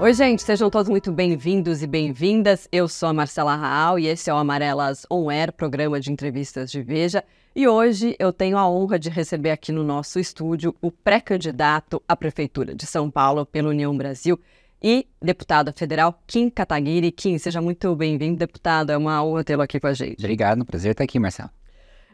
Oi, gente, sejam todos muito bem-vindos e bem-vindas. Eu sou a Marcela Raal e esse é o Amarelas On Air, programa de entrevistas de Veja. E hoje eu tenho a honra de receber aqui no nosso estúdio o pré-candidato à Prefeitura de São Paulo pela União Brasil e deputada federal Kim Kataguiri. Kim, seja muito bem-vindo, deputado. É uma honra tê-lo aqui com a gente. Obrigado, prazer estar aqui, Marcelo.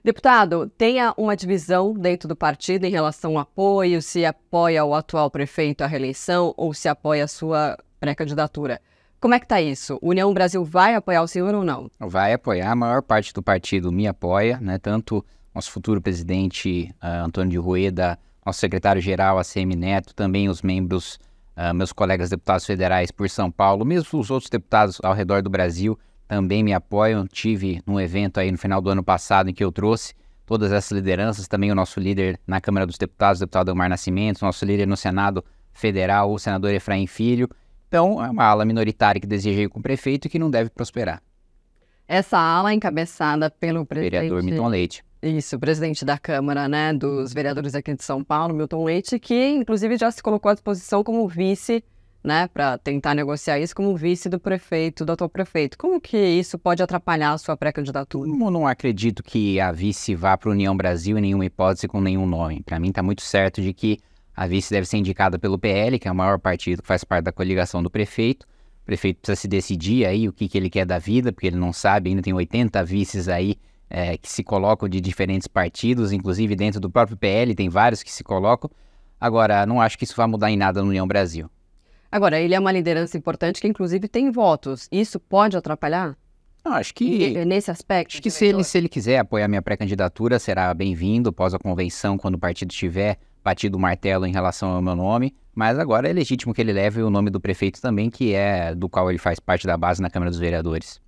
Deputado, tenha uma divisão dentro do partido em relação ao apoio, se apoia o atual prefeito à reeleição ou se apoia a sua pré-candidatura. Como é que está isso? União Brasil vai apoiar o senhor ou não? Vai apoiar, a maior parte do partido me apoia, né? Tanto nosso futuro presidente uh, Antônio de Rueda, nosso secretário-geral ACM Neto, também os membros, uh, meus colegas deputados federais por São Paulo, mesmo os outros deputados ao redor do Brasil, também me apoiam. Tive num evento aí no final do ano passado em que eu trouxe todas essas lideranças, também o nosso líder na Câmara dos Deputados, o deputado Omar Nascimento, o nosso líder no Senado Federal, o senador Efraim Filho. Então, é uma ala minoritária que desejei com o prefeito e que não deve prosperar. Essa ala encabeçada pelo presidente... Vereador Milton Leite. Isso, presidente da Câmara, né, dos vereadores aqui de São Paulo, Milton Leite, que inclusive já se colocou à disposição como vice né, para tentar negociar isso como vice do prefeito, do atual prefeito. Como que isso pode atrapalhar a sua pré-candidatura? Eu não acredito que a vice vá para o União Brasil em nenhuma hipótese com nenhum nome. Para mim está muito certo de que a vice deve ser indicada pelo PL, que é o maior partido que faz parte da coligação do prefeito. O prefeito precisa se decidir aí o que, que ele quer da vida, porque ele não sabe, ainda tem 80 vices aí é, que se colocam de diferentes partidos, inclusive dentro do próprio PL tem vários que se colocam. Agora, não acho que isso vai mudar em nada no União Brasil. Agora, ele é uma liderança importante que, inclusive, tem votos. Isso pode atrapalhar? Não, acho que. E, nesse aspecto. Acho que se ele, se ele quiser apoiar minha pré-candidatura, será bem-vindo após a convenção, quando o partido tiver batido o martelo em relação ao meu nome. Mas agora é legítimo que ele leve o nome do prefeito também, que é do qual ele faz parte da base na Câmara dos Vereadores.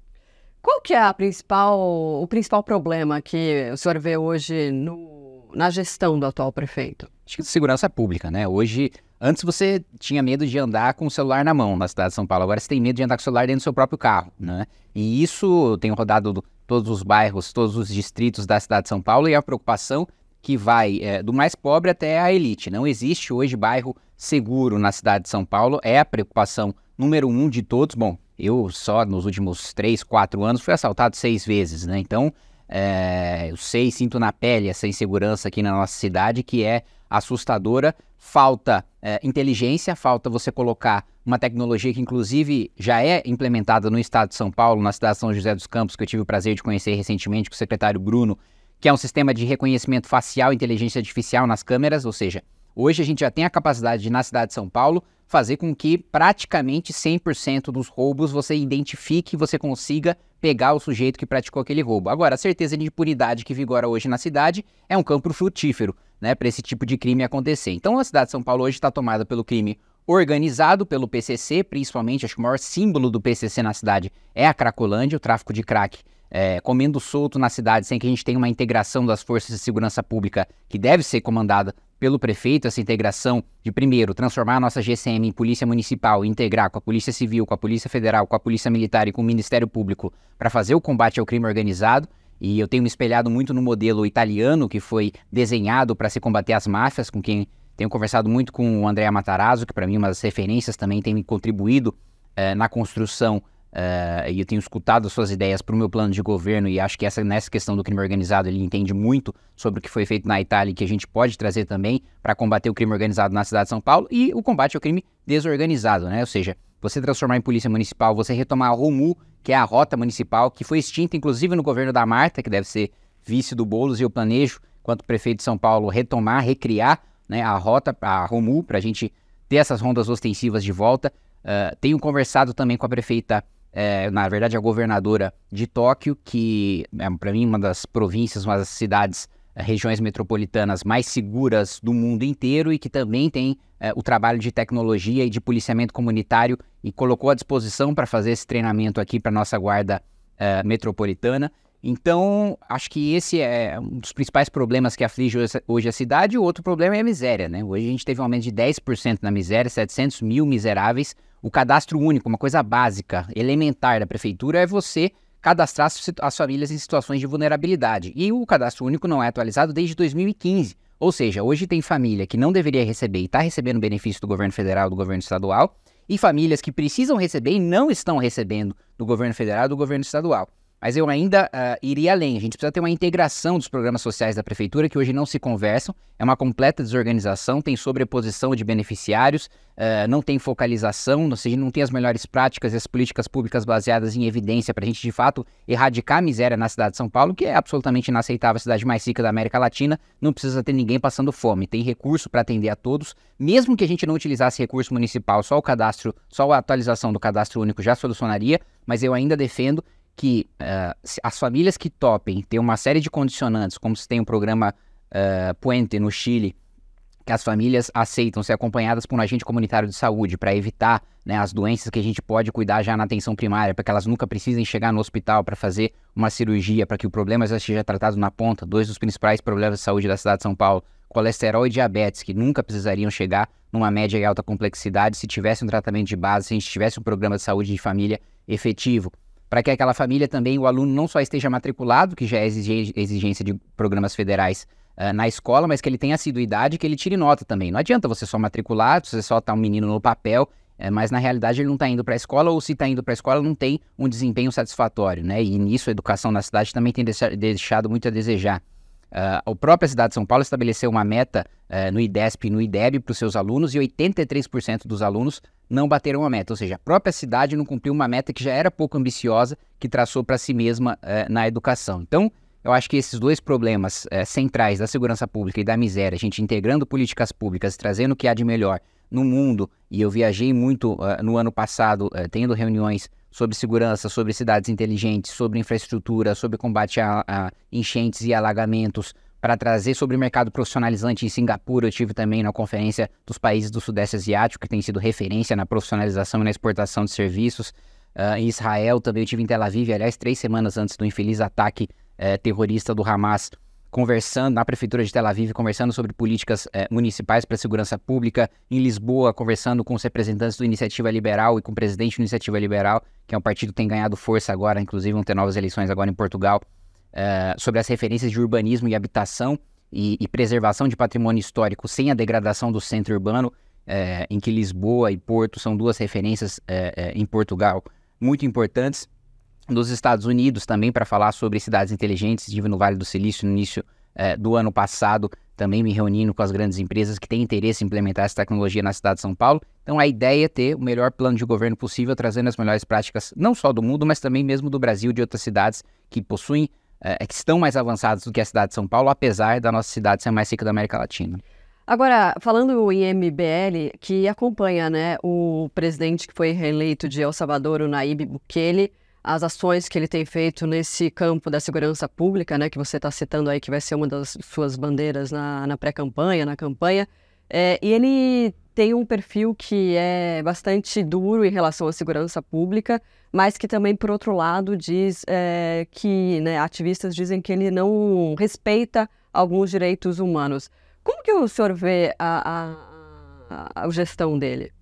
Qual que é principal, o principal problema que o senhor vê hoje no, na gestão do atual prefeito? Acho que segurança pública, né? Hoje Antes você tinha medo de andar com o celular na mão na cidade de São Paulo. Agora você tem medo de andar com o celular dentro do seu próprio carro, né? E isso tem rodado todos os bairros, todos os distritos da cidade de São Paulo e é a preocupação que vai é, do mais pobre até a elite. Não existe hoje bairro seguro na cidade de São Paulo. É a preocupação número um de todos. Bom, eu só nos últimos três, quatro anos fui assaltado seis vezes, né? Então é, eu sei, sinto na pele essa insegurança aqui na nossa cidade que é assustadora. Falta é, inteligência, falta você colocar uma tecnologia que, inclusive, já é implementada no estado de São Paulo, na cidade de São José dos Campos, que eu tive o prazer de conhecer recentemente com o secretário Bruno, que é um sistema de reconhecimento facial e inteligência artificial nas câmeras, ou seja, hoje a gente já tem a capacidade de, na cidade de São Paulo, fazer com que praticamente 100% dos roubos você identifique, você consiga pegar o sujeito que praticou aquele roubo. Agora, a certeza de impunidade que vigora hoje na cidade é um campo frutífero né, para esse tipo de crime acontecer. Então a cidade de São Paulo hoje está tomada pelo crime organizado pelo PCC, principalmente, acho que o maior símbolo do PCC na cidade é a Cracolândia, o tráfico de crack é, comendo solto na cidade, sem que a gente tenha uma integração das forças de segurança pública que deve ser comandada pelo prefeito, essa integração de, primeiro, transformar a nossa GCM em polícia municipal, integrar com a polícia civil, com a polícia federal, com a polícia militar e com o Ministério Público para fazer o combate ao crime organizado. E eu tenho me espelhado muito no modelo italiano que foi desenhado para se combater as máfias, com quem tenho conversado muito com o André Matarazzo, que para mim é uma das referências também tem contribuído eh, na construção eh, e eu tenho escutado suas ideias para o meu plano de governo e acho que essa, nessa questão do crime organizado ele entende muito sobre o que foi feito na Itália e que a gente pode trazer também para combater o crime organizado na cidade de São Paulo e o combate ao crime desorganizado, né? Ou seja, você transformar em polícia municipal, você retomar a ROMU, que é a rota municipal, que foi extinta inclusive no governo da Marta, que deve ser vice do Boulos, e eu planejo, quanto prefeito de São Paulo, retomar, recriar né, a rota, a ROMU, para a gente ter essas rondas ostensivas de volta. Uh, tenho conversado também com a prefeita, eh, na verdade a governadora de Tóquio, que é para mim uma das províncias, uma das cidades eh, regiões metropolitanas mais seguras do mundo inteiro e que também tem é, o trabalho de tecnologia e de policiamento comunitário e colocou à disposição para fazer esse treinamento aqui para nossa guarda uh, metropolitana. Então, acho que esse é um dos principais problemas que aflige hoje a cidade. O outro problema é a miséria, né? Hoje a gente teve um aumento de 10% na miséria, 700 mil miseráveis. O cadastro único, uma coisa básica, elementar da prefeitura, é você cadastrar as famílias em situações de vulnerabilidade. E o cadastro único não é atualizado desde 2015. Ou seja, hoje tem família que não deveria receber e está recebendo benefício do governo federal, do governo estadual, e famílias que precisam receber e não estão recebendo do governo federal e do governo estadual. Mas eu ainda uh, iria além. A gente precisa ter uma integração dos programas sociais da prefeitura que hoje não se conversam. É uma completa desorganização, tem sobreposição de beneficiários, uh, não tem focalização, ou seja, não tem as melhores práticas e as políticas públicas baseadas em evidência para a gente de fato erradicar a miséria na cidade de São Paulo, que é absolutamente inaceitável, a cidade mais rica da América Latina. Não precisa ter ninguém passando fome, tem recurso para atender a todos, mesmo que a gente não utilizasse recurso municipal, só o cadastro, só a atualização do cadastro único já solucionaria mas eu ainda defendo que uh, as famílias que topem têm uma série de condicionantes, como se tem o um programa uh, Puente no Chile, que as famílias aceitam ser acompanhadas por um agente comunitário de saúde para evitar né, as doenças que a gente pode cuidar já na atenção primária, para que elas nunca precisem chegar no hospital para fazer uma cirurgia, para que o problema já seja tratado na ponta. Dois dos principais problemas de saúde da cidade de São Paulo, colesterol e diabetes, que nunca precisariam chegar numa média e alta complexidade se tivesse um tratamento de base, se a gente tivesse um programa de saúde de família efetivo para que aquela família também, o aluno não só esteja matriculado, que já é exigência de programas federais uh, na escola, mas que ele tenha assiduidade e que ele tire nota também. Não adianta você só matricular, você só tá um menino no papel, eh, mas na realidade ele não está indo para a escola, ou se está indo para a escola, não tem um desempenho satisfatório, né? E nisso a educação na cidade também tem deixado muito a desejar. Uh, ah, a própria cidade de São Paulo estabeleceu uma meta uh, no IDESP e no IDEB para os seus alunos e 83% dos alunos não bateram a meta, ou seja, a própria cidade não cumpriu uma meta que já era pouco ambiciosa, que traçou para si mesma uh, na educação. Então, eu acho que esses dois problemas eh, centrais da segurança pública e da miséria, a gente integrando políticas públicas, trazendo o que há de melhor no mundo, e eu viajei muito ah, no ano passado, tendo reuniões sobre segurança, sobre cidades inteligentes, sobre infraestrutura, sobre combate a, a enchentes e alagamentos, para trazer sobre o mercado profissionalizante em Singapura. Eu tive também na conferência dos países do Sudeste Asiático, que tem sido referência na profissionalização e na exportação de serviços. Uh, em Israel também eu tive em Tel Aviv, aliás, três semanas antes do infeliz ataque uh, terrorista do Hamas conversando na prefeitura de Tel Aviv, conversando sobre políticas é, municipais para segurança pública, em Lisboa, conversando com os representantes do Iniciativa Liberal e com o presidente do Iniciativa Liberal, que é um partido que tem ganhado força agora, inclusive vão ter novas eleições agora em Portugal, é, sobre as referências de urbanismo e habitação e, e, preservação de patrimônio histórico sem a degradação do centro urbano, é, em que Lisboa e Porto são duas referências em Portugal muito importantes dos Estados Unidos também para falar sobre cidades inteligentes. Estive no Vale do Silício no início eh, do ano passado, também me reunindo com as grandes empresas que têm interesse em implementar essa tecnologia na cidade de São Paulo. Então a ideia é ter o melhor plano de governo possível, trazendo as melhores práticas não só do mundo, mas também mesmo do Brasil e de outras cidades que possuem, eh, que estão mais avançadas do que a cidade de São Paulo, apesar da nossa cidade ser mais rica da América Latina. Agora, falando em MBL, que acompanha né, o presidente que foi reeleito de El Salvador, o Naíbe Bukele, as ações que ele tem feito nesse campo da segurança pública, né, que você está citando aí, que vai ser uma das suas bandeiras na, na pré-campanha, na campanha. É, e ele tem um perfil que é bastante duro em relação à segurança pública, mas que também, por outro lado, diz é, que né, ativistas dizem que ele não respeita alguns direitos humanos. Como que o senhor vê a, a, a, a gestão dele?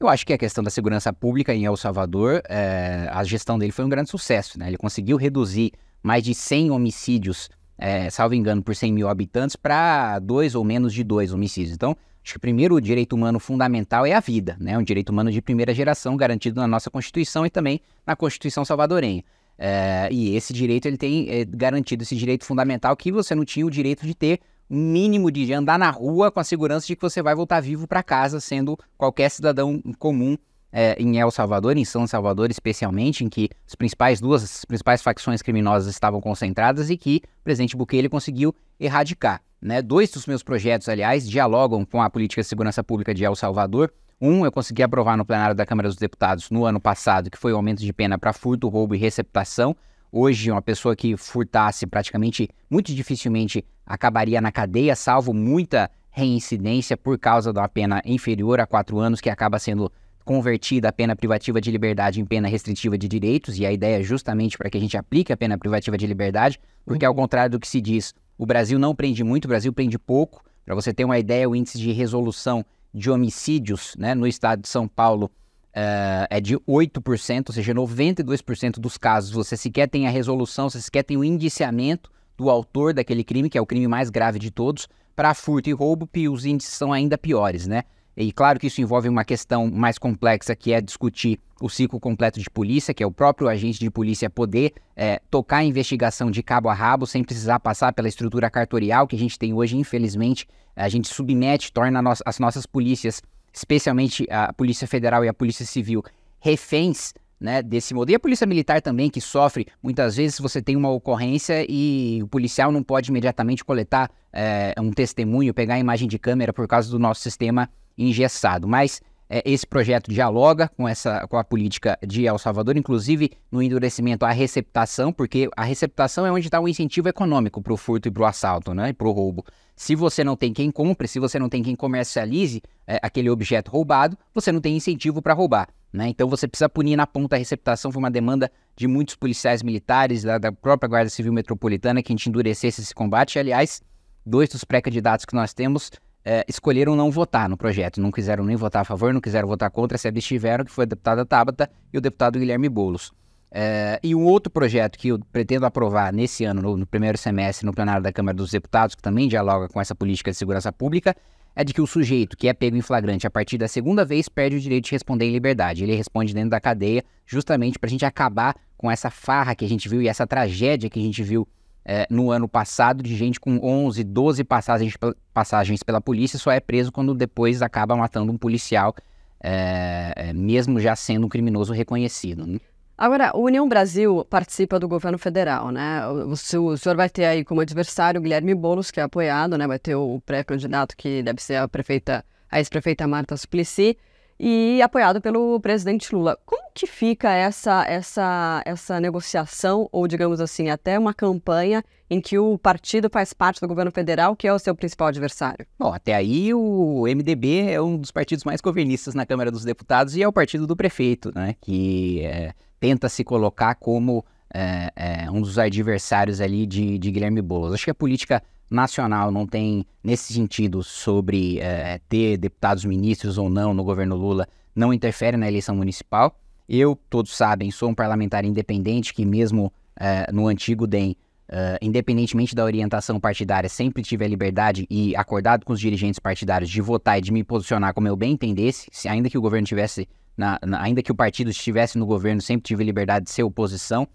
Eu acho que a questão da segurança pública em El Salvador, é, a gestão dele foi um grande sucesso, né? Ele conseguiu reduzir mais de 100 homicídios, é, salvo engano, por 100 mil habitantes para dois ou menos de dois homicídios. Então, acho que o primeiro direito humano fundamental é a vida, né? Um direito humano de primeira geração garantido na nossa Constituição e também na Constituição salvadorenha. É, e esse direito ele tem é, garantido esse direito fundamental que você não tinha o direito de ter mínimo de andar na rua com a segurança de que você vai voltar vivo para casa, sendo qualquer cidadão comum é, em El Salvador, em São Salvador especialmente, em que as principais duas as principais facções criminosas estavam concentradas e que o presidente Bukele conseguiu erradicar. Né? Dois dos meus projetos, aliás, dialogam com a política de segurança pública de El Salvador. Um, eu consegui aprovar no plenário da Câmara dos Deputados no ano passado, que foi o aumento de pena para furto, roubo e receptação, Hoje, uma pessoa que furtasse praticamente, muito dificilmente acabaria na cadeia, salvo muita reincidência por causa da pena inferior a quatro anos, que acaba sendo convertida a pena privativa de liberdade em pena restritiva de direitos, e a ideia é justamente para que a gente aplique a pena privativa de liberdade, porque ao contrário do que se diz, o Brasil não prende muito, o Brasil prende pouco. Para você ter uma ideia, o índice de resolução de homicídios né, no estado de São Paulo Uh, é de 8%, ou seja, 92% dos casos você sequer tem a resolução, você sequer tem o indiciamento do autor daquele crime, que é o crime mais grave de todos. Para furto e roubo, os índices são ainda piores, né? E claro que isso envolve uma questão mais complexa, que é discutir o ciclo completo de polícia, que é o próprio agente de polícia poder é, tocar a investigação de cabo a rabo sem precisar passar pela estrutura cartorial que a gente tem hoje, infelizmente. A gente submete, torna as nossas polícias especialmente a Polícia Federal e a Polícia Civil, reféns né, desse modelo. E a Polícia Militar também, que sofre, muitas vezes você tem uma ocorrência e o policial não pode imediatamente coletar é, um testemunho, pegar a imagem de câmera por causa do nosso sistema engessado. Mas é, esse projeto dialoga com, essa, com a política de El Salvador, inclusive no endurecimento à receptação, porque a receptação é onde está o incentivo econômico para o furto e para o assalto, né, e para o roubo. Se você não tem quem compre, se você não tem quem comercialize é, aquele objeto roubado, você não tem incentivo para roubar. Né? Então você precisa punir na ponta a receptação. Foi uma demanda de muitos policiais militares, da, da própria Guarda Civil Metropolitana, que a gente endurecesse esse combate. Aliás, dois dos pré-candidatos que nós temos é, escolheram não votar no projeto. Não quiseram nem votar a favor, não quiseram votar contra, se abstiveram, que foi a deputada Tabata e o deputado Guilherme Boulos. É, e um outro projeto que eu pretendo aprovar nesse ano, no, no, primeiro semestre, no plenário da Câmara dos Deputados, que também dialoga com essa política de segurança pública, é de que o sujeito que é pego em flagrante a partir da segunda vez perde o direito de responder em liberdade. Ele responde dentro da cadeia, justamente para a gente acabar com essa farra que a gente viu e essa tragédia que a gente viu é, no ano passado, de gente com 11, 12 passagens, passagens pela polícia só é preso quando depois acaba matando um policial, é, é mesmo já sendo um criminoso reconhecido. Né? Agora, o União Brasil participa do governo federal, né? O, o, senhor vai ter aí como adversário Guilherme Boulos, que é apoiado, né? Vai ter o pré-candidato que deve ser a prefeita, a ex-prefeita Marta Suplicy, e apoiado pelo presidente Lula. Como que fica essa, essa, essa negociação, ou digamos assim, até uma campanha em que o partido faz parte do governo federal, que é o seu principal adversário? Bom, até aí o MDB é um dos partidos mais governistas na Câmara dos Deputados e é o partido do prefeito, né? Que é tenta se colocar como é, é, um dos adversários ali de, de, Guilherme Boulos. Acho que a política nacional não tem, nesse sentido, sobre é, ter deputados ministros ou não no governo Lula, não interfere na eleição municipal. Eu, todos sabem, sou um parlamentar independente que, mesmo é, no antigo DEM, é, independentemente da orientação partidária, sempre tive a liberdade e acordado com os dirigentes partidários de votar e de me posicionar como eu bem entendesse, se ainda que o governo tivesse na, na, ainda que o partido estivesse no governo, sempre tive liberdade de ser oposição.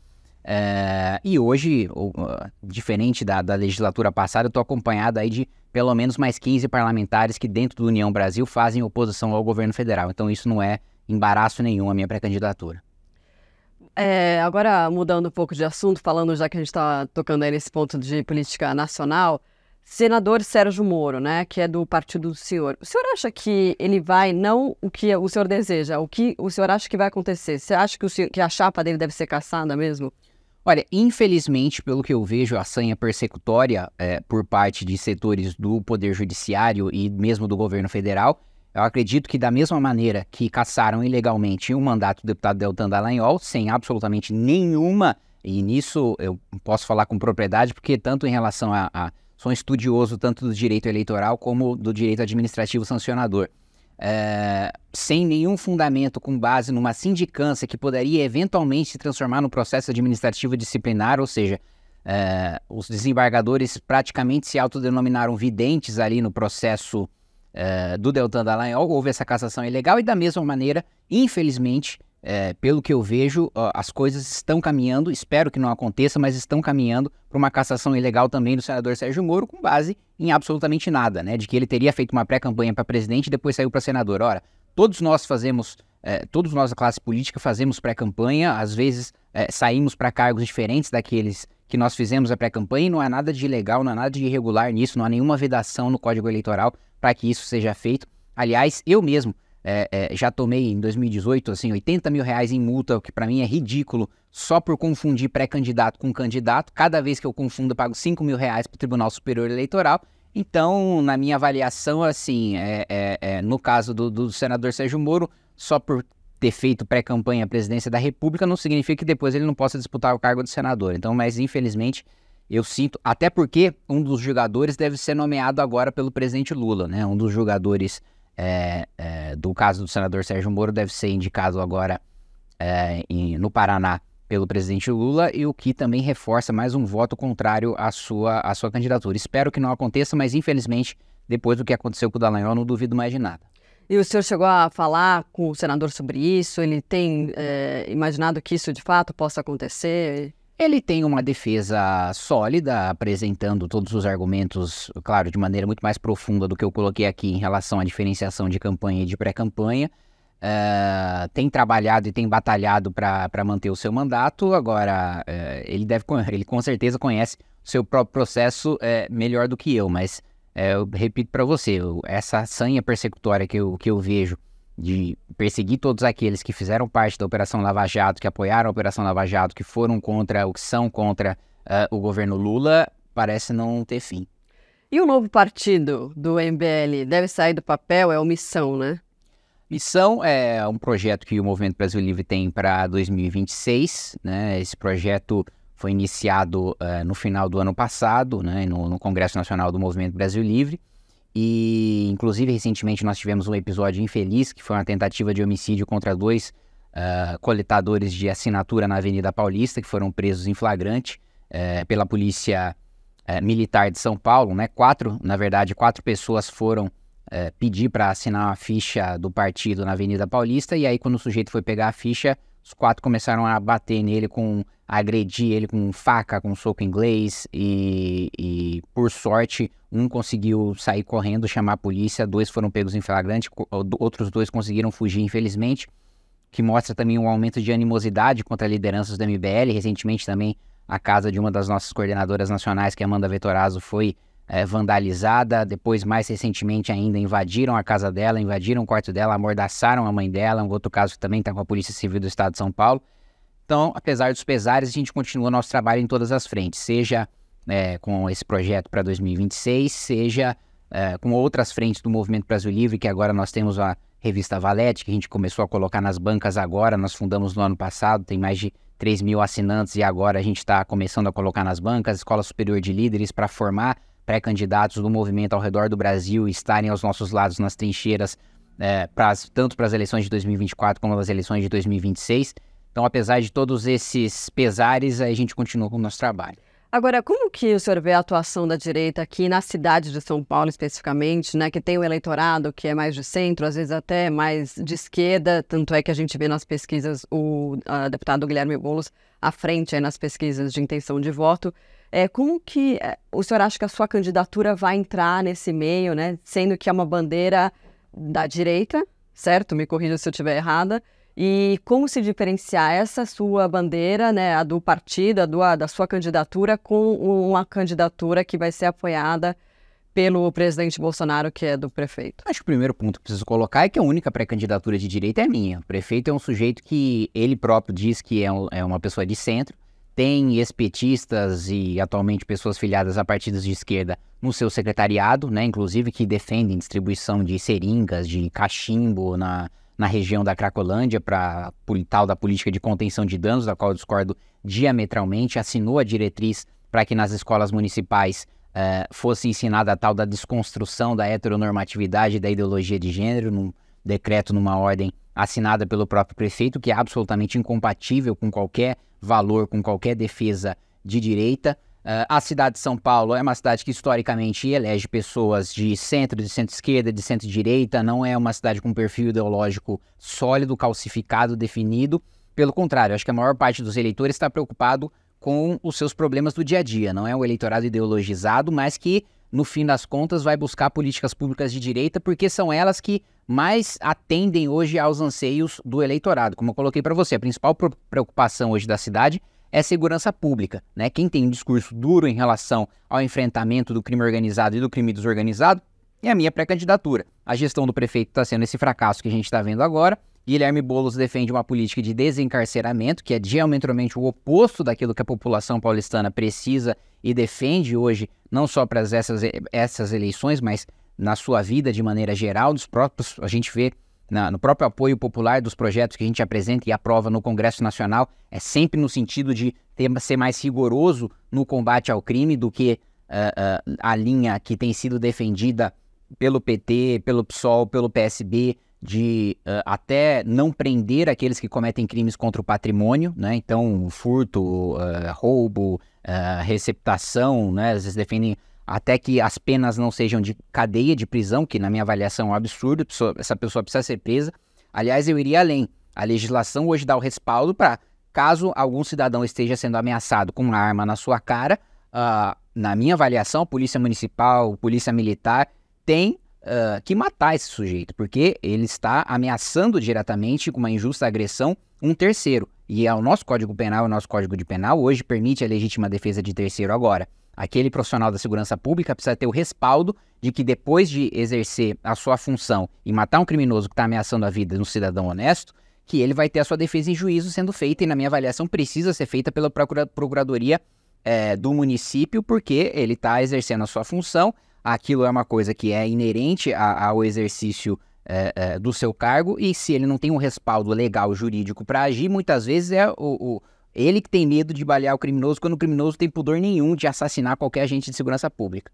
É, e hoje, diferente da, da, legislatura passada, eu estou acompanhado aí de pelo menos mais 15 parlamentares que dentro do União Brasil fazem oposição ao governo federal. Então isso não é embaraço nenhum a minha pré-candidatura. É, agora, mudando um pouco de assunto, falando já que a gente está tocando aí nesse ponto de política nacional, senador Sérgio Moro, né, que é do partido do senhor. O senhor acha que ele vai não o que o senhor deseja, o que o senhor acha que vai acontecer? Você acha que, o senhor, que a chapa dele deve ser caçada mesmo? Olha, infelizmente, pelo que eu vejo, a sanha persecutória é, por parte de setores do Poder Judiciário e mesmo do governo federal, eu acredito que da mesma maneira que caçaram ilegalmente o mandato do deputado Deltan Dallagnol, sem absolutamente nenhuma, e nisso eu posso falar com propriedade, porque tanto em relação a, a sou um estudioso tanto do direito eleitoral como do direito administrativo sancionador. É, sem nenhum fundamento com base numa sindicância que poderia eventualmente se transformar num processo administrativo disciplinar, ou seja, é, os desembargadores praticamente se autodenominaram videntes ali no processo é, do Deltan Dallagnol, houve essa cassação ilegal e da mesma maneira, infelizmente, é, pelo que eu vejo, as coisas estão caminhando, espero que não aconteça, mas estão caminhando para uma cassação ilegal também do senador Sérgio Moro, com base em absolutamente nada, né? De que ele teria feito uma pré-campanha para presidente e depois saiu para senador. Ora, todos nós fazemos, é, todos nós da classe política fazemos pré-campanha, às vezes é, saímos para cargos diferentes daqueles que nós fizemos a pré-campanha e não há nada de ilegal, não há nada de irregular nisso, não há nenhuma vedação no Código Eleitoral para que isso seja feito. Aliás, eu mesmo é, é, já tomei em 2018, assim, 80 mil reais em multa, o que para mim é ridículo, só por confundir pré-candidato com candidato. Cada vez que eu confundo, eu pago 5 mil reais para o Tribunal Superior Eleitoral. Então, na minha avaliação, assim, é, é, é, no caso do, do senador Sérgio Moro, só por ter feito pré-campanha à presidência da República não significa que depois ele não possa disputar o cargo de senador. Então, mas infelizmente, eu sinto, até porque um dos jogadores deve ser nomeado agora pelo presidente Lula, né? Um dos jogadores é, é, do caso do senador Sérgio Moro deve ser indicado agora é, em, no Paraná pelo presidente Lula e o que também reforça mais um voto contrário à sua, à sua candidatura. Espero que não aconteça, mas infelizmente, depois do que aconteceu com o Dallagnol, não duvido mais de nada. E o senhor chegou a falar com o senador sobre isso? Ele tem é, imaginado que isso de fato possa acontecer? Ele tem uma defesa sólida, apresentando todos os argumentos, claro, de maneira muito mais profunda do que eu coloquei aqui em relação à diferenciação de campanha e de pré-campanha. Uh, tem trabalhado e tem batalhado para manter o seu mandato. Agora, uh, ele, deve, ele com certeza conhece o seu próprio processo uh, melhor do que eu, mas eu repito para você: essa sanha persecutória que eu, que eu vejo de perseguir todos aqueles que fizeram parte da Operação Lava Jato, que apoiaram a Operação Lava Jato, que foram contra, ou que são contra uh, o governo Lula, parece não ter fim. E o novo partido do MBL deve sair do papel? É omissão, né? Missão é um projeto que o Movimento Brasil Livre tem para 2026. Né? Esse projeto foi iniciado uh, no final do ano passado, né? no, no Congresso Nacional do Movimento Brasil Livre. E, inclusive, recentemente nós tivemos um episódio infeliz, que foi uma tentativa de homicídio contra dois uh, coletadores de assinatura na Avenida Paulista, que foram presos em flagrante uh, pela Polícia uh, Militar de São Paulo. Né? Quatro, na verdade, quatro pessoas foram eh, pedir para assinar a ficha do partido na Avenida Paulista, e aí, quando o sujeito foi pegar a ficha, os quatro começaram a bater nele, com a agredir ele com faca, com soco inglês e, e por sorte, um conseguiu sair correndo, chamar a polícia, dois foram pegos em flagrante, outros dois conseguiram fugir, infelizmente, que mostra também um aumento de animosidade contra lideranças do MBL. Recentemente também a casa de uma das nossas coordenadoras nacionais, que é Amanda Vetorazzo, foi é, vandalizada. Depois, mais recentemente ainda, invadiram a casa dela, invadiram o quarto dela, amordaçaram a mãe dela. Um outro caso que também está com a Polícia Civil do Estado de São Paulo. Então, apesar dos pesares, a gente continua nosso trabalho em todas as frentes, seja é, com esse projeto para 2026, seja é, com outras frentes do Movimento Brasil Livre, que agora nós temos a revista Valete, que a gente começou a colocar nas bancas agora, nós fundamos no ano passado, tem mais de 3 mil assinantes e agora a gente está começando a colocar nas bancas, Escola Superior de Líderes, para formar pré-candidatos do movimento ao redor do Brasil e estarem aos nossos lados nas trincheiras, é, pras, tanto para as eleições de 2024 como as eleições de 2026. Então, apesar de todos esses pesares, a gente continua com o nosso trabalho. Agora, como que o senhor vê a atuação da direita aqui na cidade de São Paulo, especificamente, né, que tem um eleitorado que é mais de centro, às vezes até mais de esquerda, tanto é que a gente vê nas pesquisas o deputado Guilherme Boulos à frente nas pesquisas de intenção de voto. É, como que é, o senhor acha que a sua candidatura vai entrar nesse meio, né, sendo que é uma bandeira da direita, certo? Me corrija se eu estiver errada, e como se diferenciar essa sua bandeira, né, a do partido, a, do, a da sua candidatura, com uma candidatura que vai ser apoiada pelo presidente Bolsonaro, que é do prefeito? Acho que o primeiro ponto que preciso colocar é que a única pré-candidatura de direita é minha. O prefeito é um sujeito que ele próprio diz que é, um, é uma pessoa de centro, tem espetistas e atualmente pessoas filiadas a partidos de esquerda no seu secretariado, né, inclusive que defendem distribuição de seringas, de cachimbo na na região da Cracolândia para tal da política de contenção de danos, da qual eu discordo diametralmente, assinou a diretriz para que nas escolas municipais uh, fosse ensinada a tal da desconstrução da heteronormatividade da ideologia de gênero, num decreto, numa ordem assinada pelo próprio prefeito, que é absolutamente incompatível com qualquer valor, com qualquer defesa de direita. Ah, a cidade de São Paulo é uma cidade que historicamente elege pessoas de centro, de centro-esquerda, de centro-direita, não é uma cidade com perfil ideológico sólido, calcificado, definido. Pelo contrário, acho que a maior parte dos eleitores está preocupado com os seus problemas do dia a dia. Não é um eleitorado ideologizado, mas que, no fim das contas, vai buscar políticas públicas de direita, porque são elas que mais atendem hoje aos anseios do eleitorado. Como eu coloquei para você, a principal preocupação hoje da cidade é segurança pública. Né? Quem tem um discurso duro em relação ao enfrentamento do crime organizado e do crime desorganizado é a minha pré-candidatura. A gestão do prefeito está sendo esse fracasso que a gente está vendo agora. Guilherme Boulos defende uma política de desencarceramento, que é diametralmente o oposto daquilo que a população paulistana precisa e defende hoje, não só para essas, essas eleições, mas na sua vida de maneira geral, dos próprios. A gente vê na, no próprio apoio popular dos projetos que a gente apresenta e aprova no Congresso Nacional, é sempre no sentido de ter, ser mais rigoroso no combate ao crime do que uh, uh, a linha que tem sido defendida pelo PT, pelo PSOL, pelo PSB, de uh, até não prender aqueles que cometem crimes contra o patrimônio, né? Então, furto, roubo, receptação, né? Às vezes defendem até que as penas não sejam de cadeia, de prisão, que na minha avaliação é um absurdo, essa pessoa precisa ser presa. Aliás, eu iria além. A legislação hoje dá o respaldo para caso algum cidadão esteja sendo ameaçado com uma arma na sua cara, uh, na minha avaliação, polícia municipal, polícia militar tem uh, que matar esse sujeito, porque ele está ameaçando diretamente com uma injusta agressão um terceiro. E é o nosso Código Penal, o nosso Código de Penal hoje permite a legítima defesa de terceiro agora. Aquele profissional da segurança pública precisa ter o respaldo de que depois de exercer a sua função e matar um criminoso que está ameaçando a vida de um cidadão honesto, que ele vai ter a sua defesa em juízo sendo feita e, na minha avaliação, precisa ser feita pela procura Procuradoria é, do município, porque ele está exercendo a sua função, aquilo é uma coisa que é inerente a, ao exercício é, é, do seu cargo, e se ele não tem um respaldo legal jurídico para agir, muitas vezes é o, o ele que tem medo de balear o criminoso quando o criminoso tem pudor nenhum de assassinar qualquer agente de segurança pública.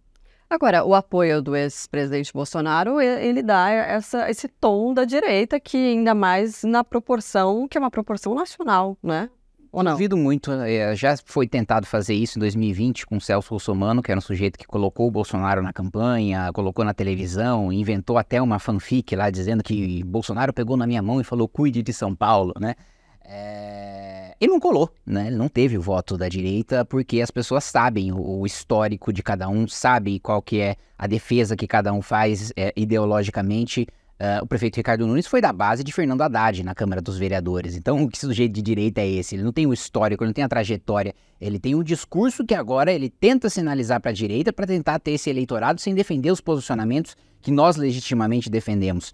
Agora, o apoio do ex-presidente Bolsonaro, ele dá essa, esse tom da direita que ainda mais na proporção, que é uma proporção nacional, né? Ou não? Duvido muito. É, já foi tentado fazer isso em 2020 com o Celso Russomano, que era um sujeito que colocou o Bolsonaro na campanha, colocou na televisão, inventou até uma fanfic lá dizendo que Bolsonaro pegou na minha mão e falou cuide de São Paulo, né? É... Ele não colou, né? Ele não teve o voto da direita porque as pessoas sabem o, histórico de cada um, sabem qual que é a defesa que cada um faz é, ideologicamente. Uh, o prefeito Ricardo Nunes foi da base de Fernando Haddad na Câmara dos Vereadores. Então, que sujeito de direita é esse? Ele não tem o histórico, ele não tem a trajetória, ele tem o discurso que agora ele tenta sinalizar para a direita para tentar ter esse eleitorado sem defender os posicionamentos que nós legitimamente defendemos.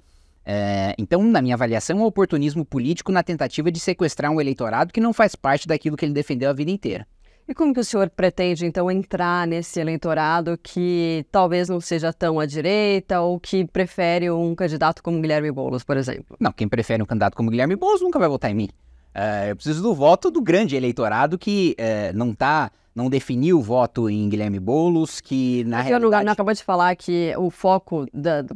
É, então, na minha avaliação, é um oportunismo político na tentativa de sequestrar um eleitorado que não faz parte daquilo que ele defendeu a vida inteira. E como que o senhor pretende, então, entrar nesse eleitorado que talvez não seja tão à direita ou que prefere um candidato como Guilherme Boulos, por exemplo? Não, quem prefere um candidato como Guilherme Boulos nunca vai votar em mim. É, eu preciso do voto do grande eleitorado que é, não tá não definiu o voto em Guilherme Boulos, que na Porque realidade... Eu acabou de falar que o foco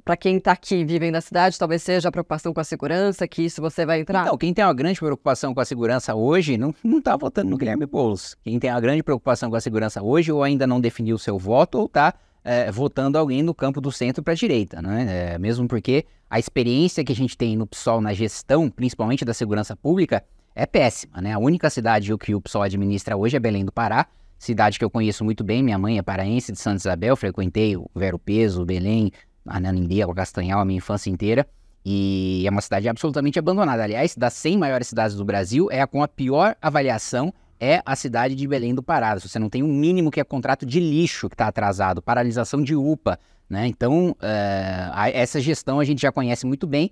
para quem está aqui vivendo vive na cidade talvez seja a preocupação com a segurança, que isso você vai entrar... Então, quem tem uma grande preocupação com a segurança hoje não está votando no Guilherme Boulos. Quem tem uma grande preocupação com a segurança hoje ou ainda não definiu o seu voto ou está é, votando alguém no campo do centro para a direita, né? É, mesmo porque a experiência que a gente tem no PSOL na gestão, principalmente da segurança pública, é péssima, né? A única cidade que o PSOL administra hoje é Belém do Pará, cidade que eu conheço muito bem, minha mãe é paraense de Santa Isabel, frequentei o Vero Peso, Belém, Ananindeua, o Castanhal a minha infância inteira, e é uma cidade absolutamente abandonada. Aliás, das 100 maiores cidades do Brasil, é a com a pior avaliação é a cidade de Belém do Pará. Se você não tem o um mínimo que é contrato de lixo que está atrasado, paralisação de UPA, né? Então, uh, essa gestão a gente já conhece muito bem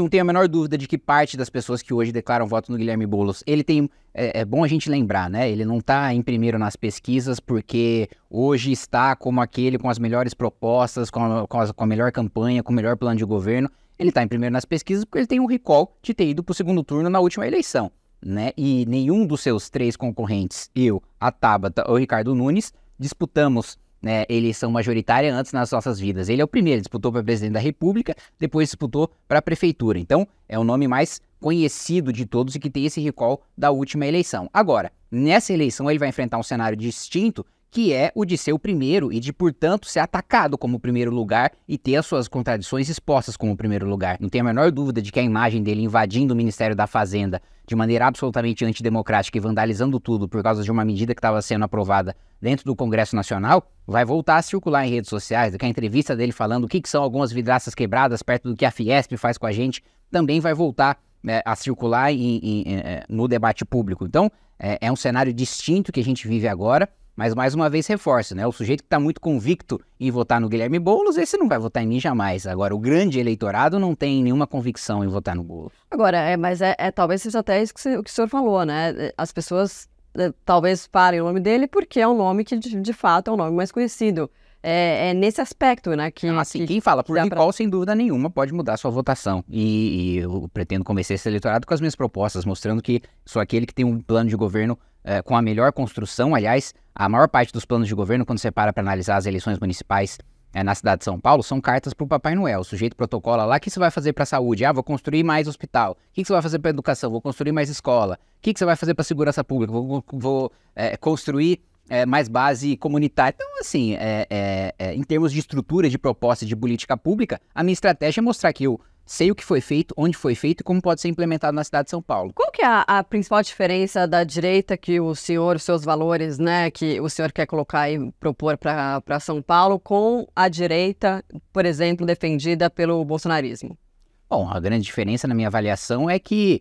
não tenho a menor dúvida de que parte das pessoas que hoje declaram voto no Guilherme Boulos, ele tem. É, é bom a gente lembrar, né? Ele não está em primeiro nas pesquisas porque hoje está como aquele com as melhores propostas, com a, com a, com a melhor campanha, com o melhor plano de governo. Ele está em primeiro nas pesquisas porque ele tem um recall de ter ido para o segundo turno na última eleição, né? E nenhum dos seus três concorrentes, eu, a Tabata ou o Ricardo Nunes, disputamos né, eleição majoritária antes nas nossas vidas. Ele é o primeiro, disputou para presidente da República, depois disputou para a prefeitura. Então, é o nome mais conhecido de todos e que tem esse recall da última eleição. Agora, nessa eleição ele vai enfrentar um cenário distinto, que é o de ser o primeiro e de, portanto, ser atacado como primeiro lugar e ter as suas contradições expostas como primeiro lugar. Não tem a menor dúvida de que a imagem dele invadindo o Ministério da Fazenda de maneira absolutamente antidemocrática e vandalizando tudo por causa de uma medida que estava sendo aprovada dentro do Congresso Nacional, vai voltar a circular em redes sociais. Daqui a entrevista dele falando o que, que são algumas vidraças quebradas perto do que a Fiesp faz com a gente, também vai voltar é, a circular em, em, em, eh, no debate público. Então, é, é um cenário distinto que a gente vive agora. Mas mais uma vez reforço, né? O sujeito que está muito convicto em votar no Guilherme Boulos, esse não vai votar em mim jamais. Agora, o grande eleitorado não tem nenhuma convicção em votar no Boulos. Agora, é, mas é, é talvez seja até isso que, você, que o senhor falou, né? As pessoas é, talvez parem o nome dele porque é um nome que, de, de fato, é o um nome mais conhecido. É, é, nesse aspecto, né? Que, assim, que, quem fala por recall, pra... sem dúvida nenhuma, pode mudar sua votação. E, e eu pretendo convencer esse eleitorado com as minhas propostas, mostrando que sou aquele que tem um plano de governo é, com a melhor construção. Aliás, a maior parte dos planos de governo, quando você para para analisar as eleições municipais é, na cidade de São Paulo, são cartas para o Papai Noel. O sujeito protocola lá, o que você vai fazer para a saúde? Ah, vou construir mais hospital. O que você vai fazer para a educação? Vou construir mais escola. O que você vai fazer para a segurança pública? Vou, vou, é, construir é, mais base comunitária. Então, assim, é, é, em termos de estrutura, de proposta de política pública, a minha estratégia é mostrar que eu sei o que foi feito, onde foi feito e como pode ser implementado na cidade de São Paulo. Qual que é a, a, principal diferença da direita que o senhor, seus valores, né, que o senhor quer colocar e propor para São Paulo com a direita, por exemplo, defendida pelo bolsonarismo? Bom, a grande diferença na minha avaliação é que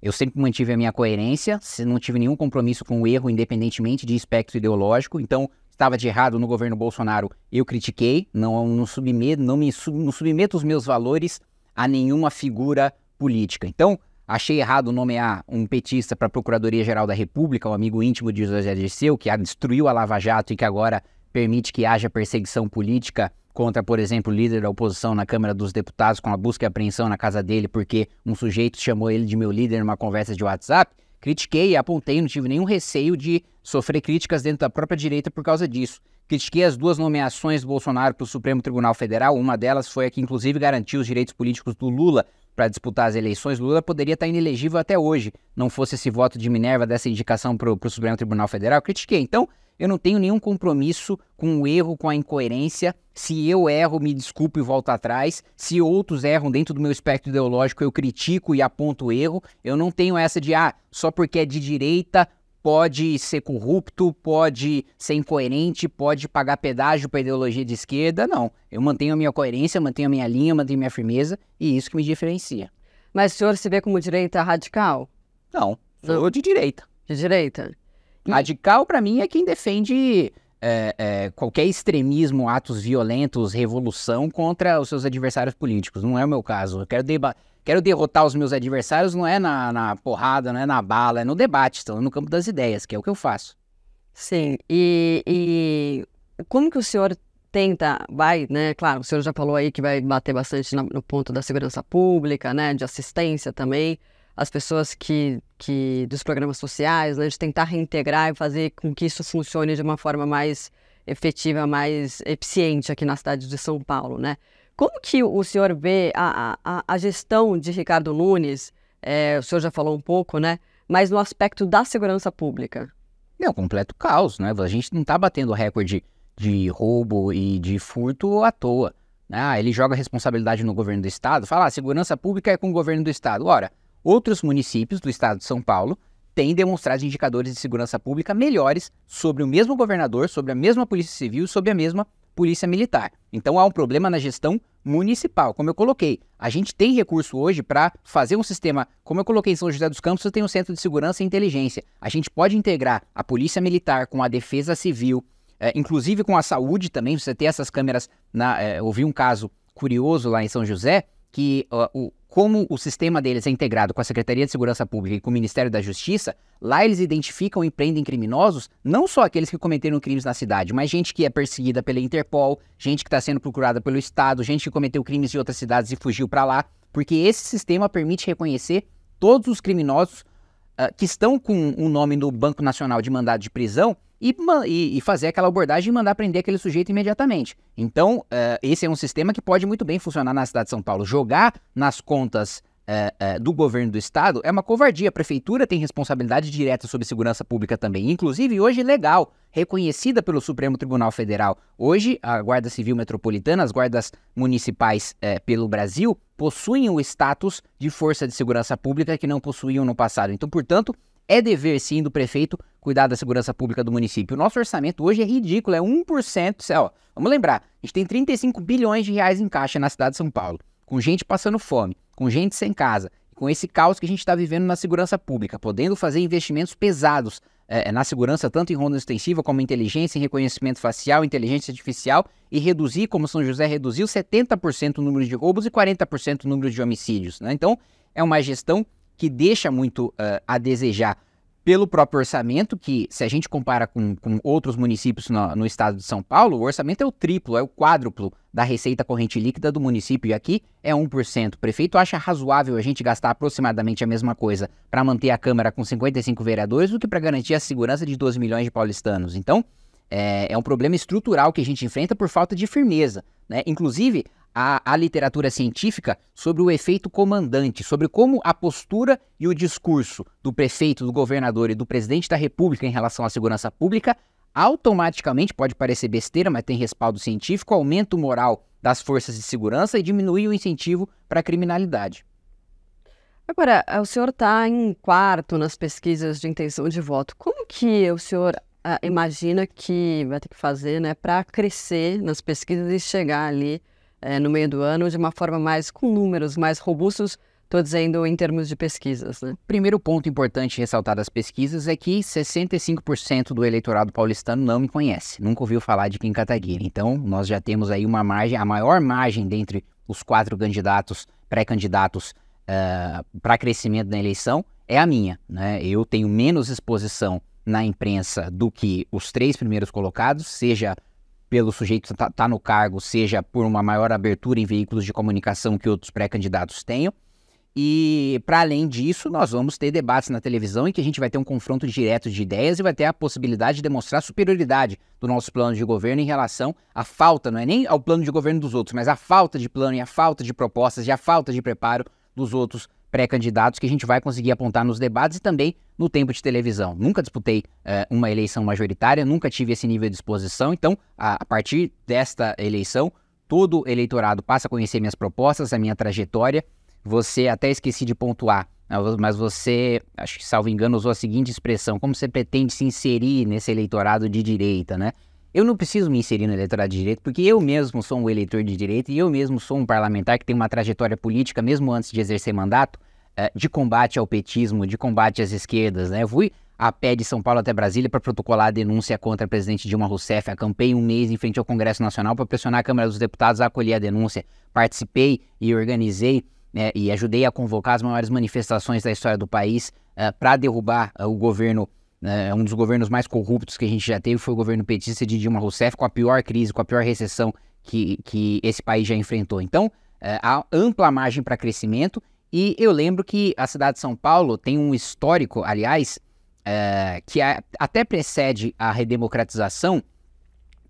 eu sempre mantive a minha coerência, não tive nenhum compromisso com o erro, independentemente de espectro ideológico. Então, estava de errado no governo Bolsonaro, eu critiquei, não, não, submeto, não me não submeto os meus valores a nenhuma figura política. Então, achei errado nomear um petista para a Procuradoria-Geral da República, o um amigo íntimo de José Dirceu, que destruiu a Lava Jato e que agora permite que haja perseguição política contra, por exemplo, o líder da oposição na Câmara dos Deputados com a busca e apreensão na casa dele porque um sujeito chamou ele de meu líder numa conversa de WhatsApp. Critiquei, apontei, não tive nenhum receio de sofrer críticas dentro da própria direita por causa disso. Critiquei as duas nomeações do Bolsonaro para o Supremo Tribunal Federal. Uma delas foi a que, inclusive, garantiu os direitos políticos do Lula para disputar as eleições. Lula poderia estar tá inelegível até hoje, não fosse esse voto de Minerva dessa indicação para o Supremo Tribunal Federal. Critiquei. Então, eu não tenho nenhum compromisso com o erro, com a incoerência. Se eu erro, me desculpo e volto atrás. Se outros erram dentro do meu espectro ideológico, eu critico e aponto o erro. Eu não tenho essa de, ah, só porque é de direita pode ser corrupto, pode ser incoerente, pode pagar pedágio para ideologia de esquerda. Não. Eu mantenho a minha coerência, mantenho a minha linha, mantenho a minha firmeza e isso que me diferencia. Mas o senhor se vê como direita radical? Não. Sou de direita. De direita? Hum. Radical, para mim, é quem defende é, é, qualquer extremismo, atos violentos, revolução contra os seus adversários políticos. Não é o meu caso. Eu quero, quero derrotar os meus adversários, não é na, na, porrada, não é na bala, é no debate, estão no campo das ideias, que é o que eu faço. Sim, e, e, como que o senhor tenta, vai, né, claro, o senhor já falou aí que vai bater bastante no, no ponto da segurança pública, né, de assistência também, as pessoas que, que dos programas sociais, né, de tentar reintegrar e fazer com que isso funcione de uma forma mais efetiva, mais eficiente aqui na cidade de São Paulo, né? Como que o senhor vê a, a, a gestão de Ricardo Nunes? É, o senhor já falou um pouco, né? Mas no aspecto da segurança pública. É um completo caos, né? A gente não está batendo recorde de roubo e de furto à toa. Né? Ah, ele joga a responsabilidade no governo do estado, fala, ah, segurança pública é com o governo do estado. Ora, Outros municípios do estado de São Paulo têm demonstrado indicadores de segurança pública melhores sobre o mesmo governador, sobre a mesma Polícia Civil, sobre a mesma Polícia Militar. Então há um problema na gestão municipal. Como eu coloquei, a gente tem recurso hoje para fazer um sistema. Como eu coloquei em São José dos Campos, tem um centro de segurança e inteligência. A gente pode integrar a Polícia Militar com a Defesa Civil, é, inclusive com a saúde também. Você tem essas câmeras. Na, é, ouvi um caso curioso lá em São José que ó, o, como o sistema deles é integrado com a Secretaria de Segurança Pública e com o Ministério da Justiça, lá eles identificam e prendem criminosos, não só aqueles que cometeram crimes na cidade, mas gente que é perseguida pela Interpol, gente que está sendo procurada pelo Estado, gente que cometeu crimes em outras cidades e fugiu para lá, porque esse sistema permite reconhecer todos os criminosos uh, que estão com o um nome no Banco Nacional de Mandado de Prisão e, e, fazer aquela abordagem e mandar prender aquele sujeito imediatamente. Então, uh, esse é um sistema que pode muito bem funcionar na cidade de São Paulo. Jogar nas contas uh, uh, do governo do estado é uma covardia. A prefeitura tem responsabilidade direta sobre segurança pública também, inclusive hoje legal, reconhecida pelo Supremo Tribunal Federal. Hoje, a Guarda Civil Metropolitana, as guardas municipais pelo Brasil, possuem o status de força de segurança pública que não possuíam no passado. Então, portanto, é dever, sim, do prefeito cuidar da segurança pública do município. O nosso orçamento hoje é ridículo, é 1%. Ó, vamos lembrar, a gente tem 35 bilhões de reais em caixa na cidade de São Paulo, com gente passando fome, com gente sem casa, com esse caos que a gente está vivendo na segurança pública, podendo fazer investimentos pesados é, é na segurança, tanto em ronda extensiva como em inteligência, em reconhecimento facial, inteligência artificial, e reduzir, como São José reduziu, 70% o número de roubos e 40% o número de homicídios. Né? Então, é uma gestão que deixa muito uh, a desejar pelo próprio orçamento, que se a gente compara com, com outros municípios no, no, estado de São Paulo, o orçamento é o triplo, é o quádruplo da receita corrente líquida do município, e aqui é 1%. O prefeito acha razoável a gente gastar aproximadamente a mesma coisa para manter a Câmara com 55 vereadores do que para garantir a segurança de 12 milhões de paulistanos. Então, é, é, um problema estrutural que a gente enfrenta por falta de firmeza. Né? Inclusive, a literatura científica sobre o efeito comandante, sobre como a postura e o discurso do prefeito, do governador e do presidente da república em relação à segurança pública automaticamente, pode parecer besteira, mas tem respaldo científico, aumenta o moral das forças de segurança e diminui o incentivo para a criminalidade. Agora, eh, o senhor está em quarto nas pesquisas de intenção de voto. Como que o senhor ah, imagina que vai ter que fazer né, para crescer nas pesquisas e chegar ali é, no meio do ano de uma forma mais com números mais robustos, estou dizendo em termos de pesquisas. Né? Primeiro ponto importante ressaltar das pesquisas é que 65% do eleitorado paulistano não me conhece, nunca ouviu falar de Kim Kataguiri. Então, nós já temos aí uma margem, a maior margem dentre os quatro candidatos, pré-candidatos uh, é, para crescimento na eleição, é a minha. Né? Eu tenho menos exposição na imprensa do que os três primeiros colocados, seja pelo sujeito estar tá, tá no cargo, seja por uma maior abertura em veículos de comunicação que outros pré-candidatos tenham. E, para além disso, nós vamos ter debates na televisão em que a gente vai ter um confronto direto de ideias e vai ter a possibilidade de demonstrar superioridade do nosso plano de governo em relação à falta, não é nem ao plano de governo dos outros, mas à falta de plano e à falta de propostas e à falta de preparo dos outros pré-candidatos que a gente vai conseguir apontar nos debates e também no tempo de televisão. Nunca disputei eh, uma eleição majoritária, nunca tive esse nível de exposição, então, a, a partir desta eleição, todo eleitorado passa a conhecer minhas propostas, a minha trajetória. Você até esqueci de pontuar, né, mas você, acho que salvo engano, usou a seguinte expressão: como você pretende se inserir nesse eleitorado de direita, né? Eu não preciso me inserir no eleitorado de direito, porque eu mesmo sou um eleitor de direito e eu mesmo sou um parlamentar que tem uma trajetória política, mesmo antes de exercer mandato, eh, de combate ao petismo, de combate às esquerdas. Né? Eu fui a pé de São Paulo até Brasília para protocolar a denúncia contra a presidente Dilma Rousseff. Acampei um mês em frente ao Congresso Nacional para pressionar a Câmara dos Deputados a acolher a denúncia. Participei e organizei né, e ajudei a convocar as maiores manifestações da história do país uh, eh, para derrubar uh, o governo né? É um dos governos mais corruptos que a gente já teve foi o governo petista de Dilma Rousseff, com a pior crise, com a pior recessão que, que esse país já enfrentou. Então, é, há ampla margem para crescimento. E eu lembro que a cidade de São Paulo tem um histórico, aliás, é, que a, até precede a redemocratização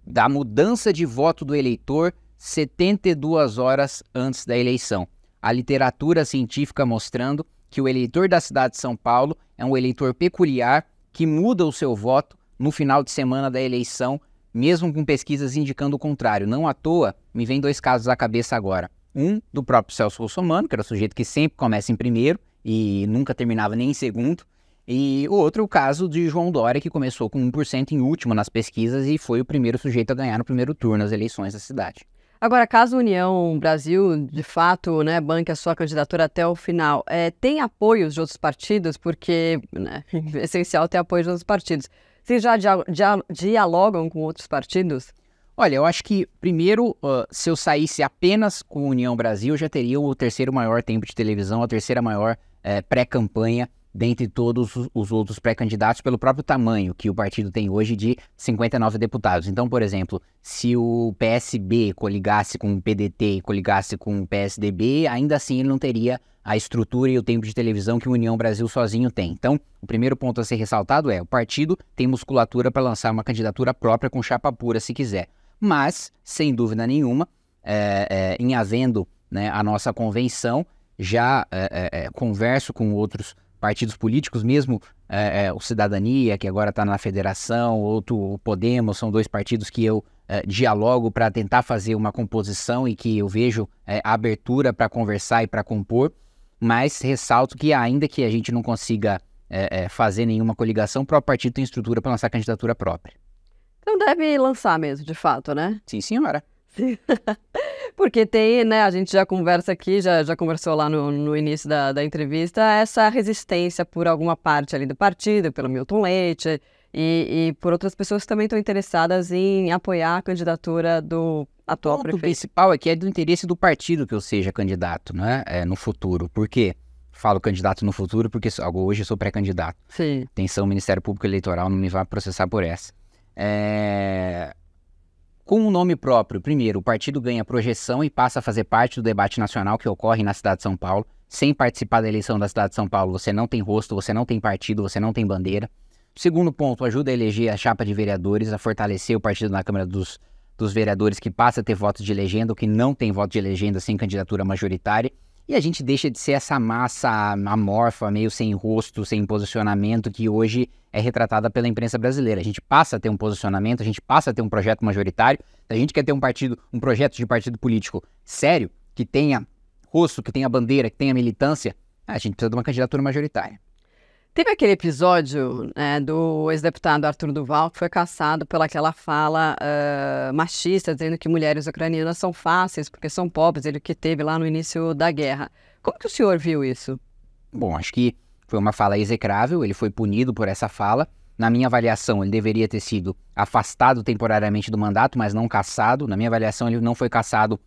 da mudança de voto do eleitor 72 horas antes da eleição. A literatura científica mostrando que o eleitor da cidade de São Paulo é um eleitor peculiar que muda o seu voto no final de semana da eleição, mesmo com pesquisas indicando o contrário. Não à toa, me vem dois casos à cabeça agora. Um do próprio Celso Russomano, que era o sujeito que sempre começa em primeiro e nunca terminava nem em segundo. E o outro o caso de João Dória, que começou com 1% em último nas pesquisas e foi o primeiro sujeito a ganhar no primeiro turno nas eleições da cidade. Agora, caso a União Brasil, de fato, né, banque a sua candidatura até o final, é, tem apoios de outros partidos? Porque né, é essencial ter apoio de outros partidos. Vocês já dia dia dialogam com outros partidos? Olha, eu acho que, primeiro, uh, se eu saísse apenas com União Brasil, já teria o terceiro maior tempo de televisão, a terceira maior eh, pré-campanha dentre todos os outros pré-candidatos pelo próprio tamanho que o partido tem hoje de 59 deputados. Então, por exemplo, se o PSB coligasse com o PDT e coligasse com o PSDB, ainda assim ele não teria a estrutura e o tempo de televisão que o União Brasil sozinho tem. Então, o primeiro ponto a ser ressaltado é: o partido tem musculatura para lançar uma candidatura própria com chapa pura, se quiser. Mas, sem dúvida nenhuma, é, é, em havendo né, a nossa convenção, já é, é, é converso com outros partidos políticos, mesmo é, é, o Cidadania, que agora está na federação, outro, o Podemos, são dois partidos que eu é, dialogo para tentar fazer uma composição e que eu vejo a é, abertura para conversar e para compor, mas ressalto que, ainda que a gente não consiga é, é, fazer nenhuma coligação, o próprio partido tem estrutura para lançar candidatura própria. Então deve lançar mesmo, de fato, né? Sim, senhora. Sim. Porque tem, né, a gente já conversa aqui, já, já conversou lá no, no início da, da entrevista, essa resistência por alguma parte ali do partido, pelo Milton Leite, e, e por outras pessoas que também estão interessadas em apoiar a candidatura do atual o prefeito. O principal é que é do interesse do partido que eu seja candidato, né, é, no futuro. Por quê? Falo candidato no futuro porque hoje eu sou pré-candidato. Sim. Atenção, Ministério Público Eleitoral não me vai processar por essa. É com um nome próprio, primeiro, o partido ganha projeção e passa a fazer parte do debate nacional que ocorre na cidade de São Paulo. Sem participar da eleição da cidade de São Paulo, você não tem rosto, você não tem partido, você não tem bandeira. Segundo ponto, ajuda a eleger a chapa de vereadores, a fortalecer o partido na Câmara dos, dos Vereadores, que passa a ter votos de legenda, ou que não tem voto de legenda sem candidatura majoritária. E a gente deixa de ser essa massa amorfa, meio sem rosto, sem posicionamento, que hoje é retratada pela imprensa brasileira. A gente passa a ter um posicionamento, a gente passa a ter um projeto majoritário. Se a gente quer ter um partido, um projeto de partido político sério, que tenha rosto, que tenha bandeira, que tenha militância, a gente precisa de uma candidatura majoritária. Teve aquele episódio né, do ex-deputado Arthur Duval, que foi caçado pelaquela fala uh, machista, dizendo que mulheres ucranianas são fáceis porque são pobres, ele que teve lá no início da guerra. Como que o senhor viu isso? Bom, acho que foi uma fala execrável, ele foi punido por essa fala. Na minha avaliação, ele deveria ter sido afastado temporariamente do mandato, mas não caçado. Na minha avaliação, ele não foi caçado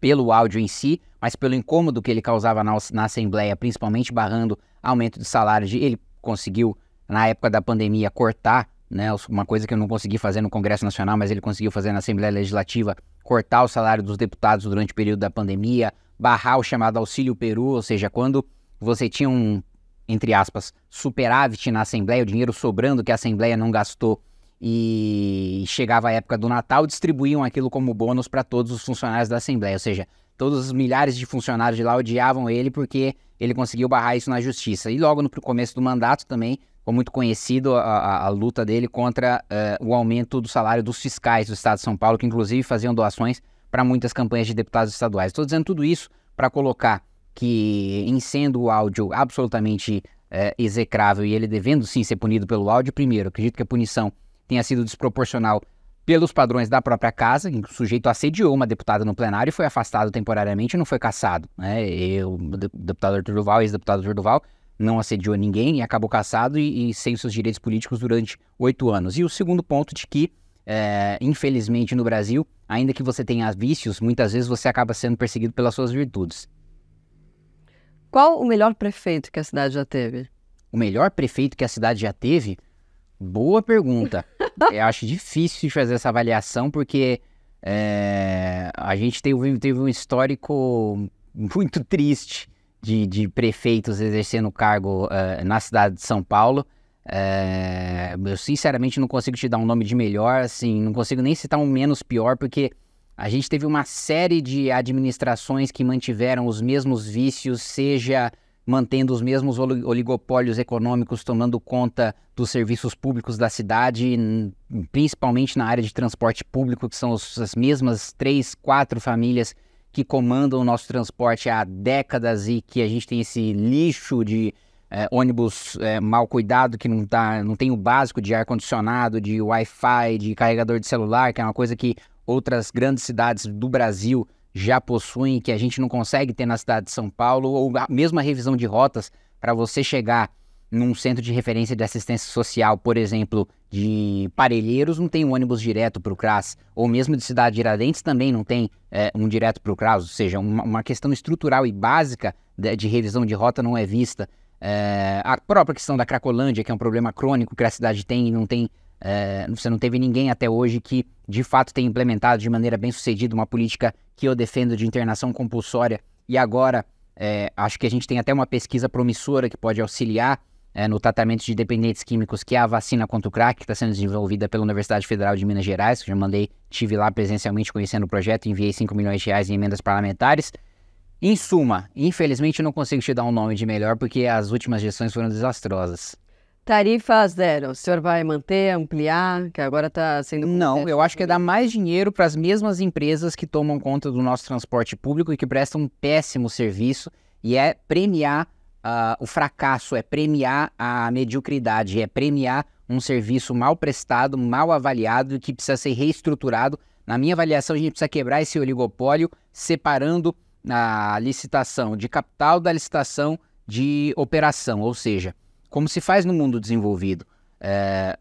pelo áudio em si, mas pelo incômodo que ele causava na, na Assembleia, principalmente barrando aumento de salários. Ele conseguiu, na época da pandemia, cortar né, uma coisa que eu não consegui fazer no Congresso Nacional, mas ele conseguiu fazer na Assembleia Legislativa, cortar o salário dos deputados durante o período da pandemia, barrar o chamado auxílio Peru, ou seja, quando você tinha um, entre aspas, superávit na Assembleia, o dinheiro sobrando que a Assembleia não gastou e chegava a época do Natal, distribuíam aquilo como bônus para todos os funcionários da Assembleia, ou seja, todos os milhares de funcionários de lá odiavam ele porque ele conseguiu barrar isso na justiça. E logo no começo do mandato também ficou muito conhecido a, a, a luta dele contra uh, o aumento do salário dos fiscais do Estado de São Paulo, que inclusive faziam doações para muitas campanhas de deputados estaduais. Estou dizendo tudo isso para colocar que, em sendo o áudio absolutamente uh, execrável e ele devendo sim ser punido pelo áudio, primeiro, acredito que a punição tenha sido desproporcional pelos padrões da própria casa, o sujeito assediou uma deputada no plenário e foi afastado temporariamente e não foi cassado. Né? Eu, deputado Arthur Duval, ex-deputado Arthur Duval, não assediou ninguém e acabou cassado e, e sem seus direitos políticos durante oito anos. E o segundo ponto de que, é, infelizmente no Brasil, ainda que você tenha vícios, muitas vezes você acaba sendo perseguido pelas suas virtudes. Qual o melhor prefeito que a cidade já teve? O melhor prefeito que a cidade já teve? Boa pergunta. eu acho difícil de fazer essa avaliação, porque é, a gente teve, teve, um histórico muito triste de, de prefeitos exercendo cargo uh, na cidade de São Paulo. É, eu sinceramente não consigo te dar um nome de melhor, assim, não consigo nem citar um menos pior, porque a gente teve uma série de administrações que mantiveram os mesmos vícios, seja mantendo os mesmos oligopólios econômicos, tomando conta dos serviços públicos da cidade, principalmente na área de transporte público, que são as mesmas três, quatro famílias que comandam o nosso transporte há décadas e que a gente tem esse lixo de é, ônibus é, mal cuidado, que não, tá, não tem o básico de ar-condicionado, de Wi-Fi, de carregador de celular, que é uma coisa que outras grandes cidades do Brasil já possuem que a gente não consegue ter na cidade de São Paulo, ou a mesma revisão de rotas para você chegar num centro de referência de assistência social, por exemplo, de Parelheiros, não tem um ônibus direto para o CRAS, ou mesmo de Cidade de Iradentes também não tem é, um direto para o CRAS, ou seja, uma, uma, questão estrutural e básica de, de, revisão de rota não é vista. É, a própria questão da Cracolândia, que é um problema crônico que a cidade tem e não tem é, você não teve ninguém até hoje que de fato tenha implementado de maneira bem sucedida uma política que eu defendo de internação compulsória e agora é, acho que a gente tem até uma pesquisa promissora que pode auxiliar é, no tratamento de dependentes químicos, que é a vacina contra o crack, que está sendo desenvolvida pela Universidade Federal de Minas Gerais, que já mandei, tive lá presencialmente conhecendo o projeto, enviei 5 milhões de reais em emendas parlamentares. Em suma, infelizmente eu não consigo te dar um nome de melhor porque as últimas gestões foram desastrosas. Tarifa zero. O senhor vai manter, ampliar, que agora está sendo. Não, eu acho que é dar mais dinheiro para as mesmas empresas que tomam conta do nosso transporte público e que prestam um péssimo serviço, e é premiar uh, o fracasso, é premiar a mediocridade, é premiar um serviço mal prestado, mal avaliado e que precisa ser reestruturado. Na minha avaliação, a gente precisa quebrar esse oligopólio, separando a licitação de capital da licitação de operação, ou seja, como se faz no mundo desenvolvido. É,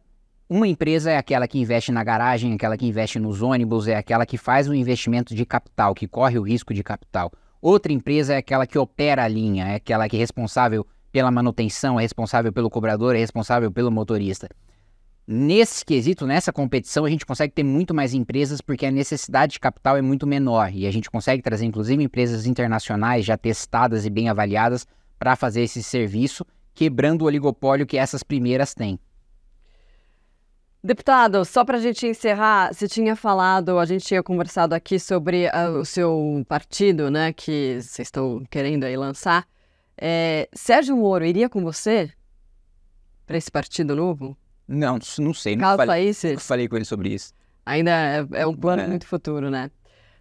uma empresa é aquela que investe na garagem, aquela que investe nos ônibus, é aquela que faz um investimento de capital, que corre o risco de capital. Outra empresa é aquela que opera a linha, é aquela que é responsável pela manutenção, é responsável pelo cobrador, é responsável pelo motorista. Nesse quesito, nessa competição, a gente consegue ter muito mais empresas porque a necessidade de capital é muito menor e a gente consegue trazer, inclusive, empresas internacionais já testadas e bem avaliadas para fazer esse serviço quebrando o oligopólio que essas primeiras têm. Deputado, só para a gente encerrar, você tinha falado, a gente tinha conversado aqui sobre ah, o seu partido, né, que vocês estão querendo aí lançar. É, Sérgio Moro iria com você para esse partido novo? Não, não sei. Não Caso falei, falei com ele sobre isso. Ainda é, é um plano é. muito futuro, né?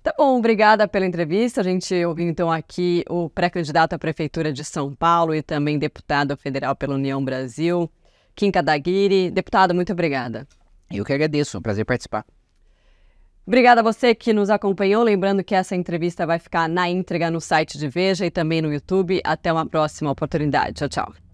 Tá bom, obrigada pela entrevista. A gente ouviu então aqui o pré-candidato à Prefeitura de São Paulo e também deputado federal pela União Brasil, Kim Kadaguiri. Deputado, muito obrigada. Eu que agradeço, é um prazer participar. Obrigada a você que nos acompanhou. Lembrando que essa entrevista vai ficar na entrega no site de Veja e também no YouTube. Até uma próxima oportunidade. Tchau, tchau.